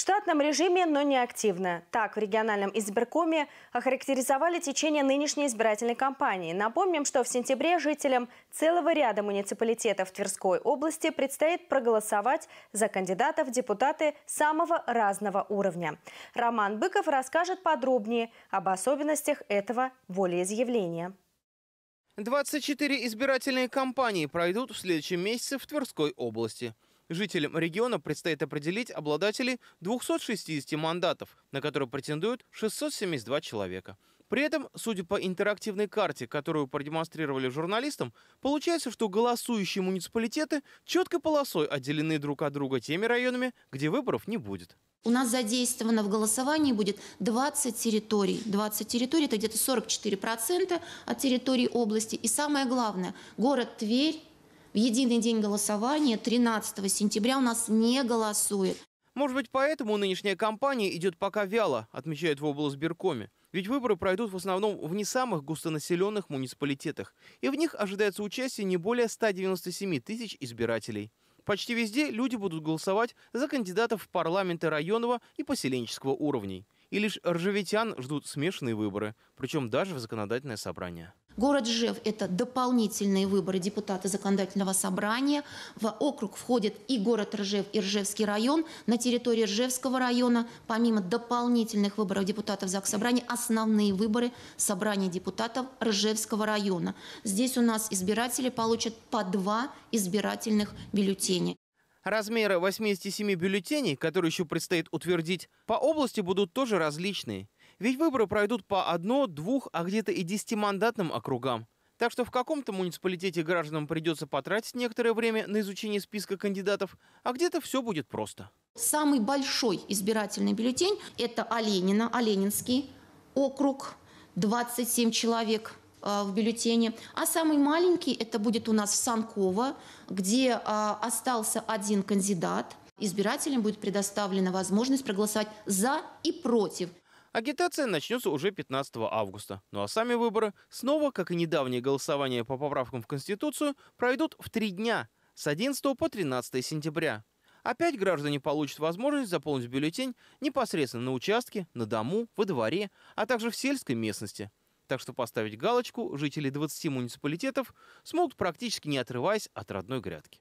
штатном режиме, но не активно. Так, в региональном избиркоме охарактеризовали течение нынешней избирательной кампании. Напомним, что в сентябре жителям целого ряда муниципалитетов Тверской области предстоит проголосовать за кандидатов в депутаты самого разного уровня. Роман Быков расскажет подробнее об особенностях этого волеизъявления. 24 избирательные кампании пройдут в следующем месяце в Тверской области. Жителям региона предстоит определить обладателей 260 мандатов, на которые претендуют 672 человека. При этом, судя по интерактивной карте, которую продемонстрировали журналистам, получается, что голосующие муниципалитеты четкой полосой отделены друг от друга теми районами, где выборов не будет. У нас задействовано в голосовании будет 20 территорий. 20 территорий – это где-то 44% от территории области. И самое главное, город Тверь в единый день голосования 13 сентября у нас не голосует. Может быть, поэтому нынешняя кампания идет пока вяло, отмечает в облсберкоме. Ведь выборы пройдут в основном в не самых густонаселенных муниципалитетах. И в них ожидается участие не более 197 тысяч избирателей. Почти везде люди будут голосовать за кандидатов в парламенты районного и поселенческого уровней. И лишь ржевитян ждут смешанные выборы, причем даже в законодательное собрание. Город Жев – это дополнительные выборы депутата законодательного собрания. В округ входит и город Ржев, и Ржевский район. На территории Ржевского района, помимо дополнительных выборов депутатов ЗАГС собрания, основные выборы собрания депутатов Ржевского района. Здесь у нас избиратели получат по два избирательных бюллетеня. Размеры 87 бюллетеней, которые еще предстоит утвердить, по области будут тоже различные – ведь выборы пройдут по одно, двух, а где-то и десятимандатным округам. Так что в каком-то муниципалитете гражданам придется потратить некоторое время на изучение списка кандидатов, а где-то все будет просто. Самый большой избирательный бюллетень – это Оленина, Оленинский округ, 27 человек а, в бюллетене. А самый маленький – это будет у нас в Санково, где а, остался один кандидат. Избирателям будет предоставлена возможность проголосовать за и против. Агитация начнется уже 15 августа. Ну а сами выборы снова, как и недавнее голосование по поправкам в Конституцию, пройдут в три дня с 11 по 13 сентября. Опять граждане получат возможность заполнить бюллетень непосредственно на участке, на дому, во дворе, а также в сельской местности. Так что поставить галочку жители 20 муниципалитетов смогут практически не отрываясь от родной грядки.